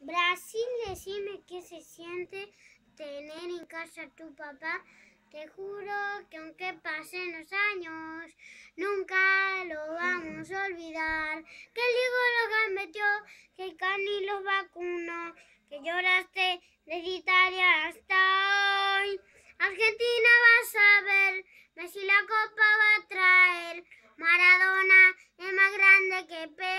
Brasil, decime qué se siente tener en casa a tu papá. Te juro que aunque pasen los años, nunca lo vamos a olvidar. Que el Diego lo metió, que el Cani los vacunó, que lloraste de Italia hasta hoy. Argentina va a ver, Messi la copa va a traer. Maradona es más grande que Pedro.